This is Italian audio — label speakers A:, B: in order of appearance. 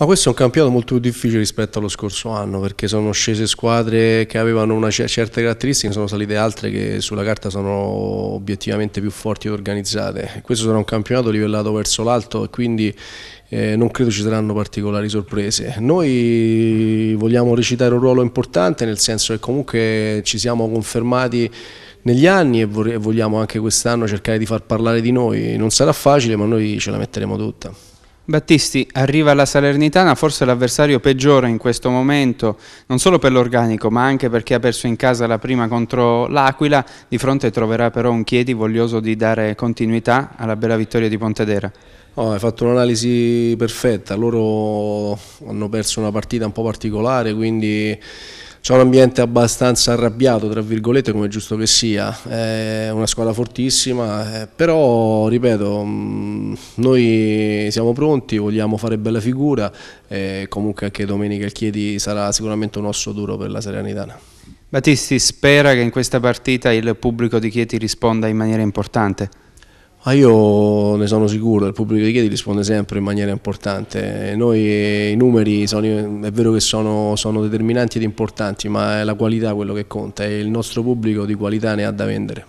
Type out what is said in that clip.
A: Ma questo è un campionato molto più difficile rispetto allo scorso anno perché sono scese squadre che avevano una certa caratteristica, sono salite altre che sulla carta sono obiettivamente più forti e organizzate. Questo sarà un campionato livellato verso l'alto e quindi eh, non credo ci saranno particolari sorprese. Noi vogliamo recitare un ruolo importante nel senso che comunque ci siamo confermati negli anni e vogliamo anche quest'anno cercare di far parlare di noi. Non sarà facile ma noi ce la metteremo tutta. Battisti arriva la
B: Salernitana forse l'avversario peggiore in questo momento, non solo per l'organico ma anche perché ha perso in casa la prima contro l'Aquila, di fronte troverà però un Chiedi voglioso di dare continuità alla bella vittoria di Pontedera.
A: No, hai fatto un'analisi perfetta, loro hanno perso una partita un po' particolare quindi c'è un ambiente abbastanza arrabbiato, tra virgolette, come è giusto che sia, è una squadra fortissima, eh, però ripeto, mm, noi siamo pronti, vogliamo fare bella figura e comunque anche domenica il Chiedi sarà sicuramente un osso duro per la Serenitana.
B: Battisti spera che in questa partita il pubblico di Chieti risponda in maniera importante? Ah, io ne sono sicuro, il pubblico di Chieti risponde sempre in maniera importante.
A: Noi i numeri sono, è vero che sono, sono determinanti ed importanti, ma è la qualità quello che conta e il nostro pubblico di qualità ne ha da vendere.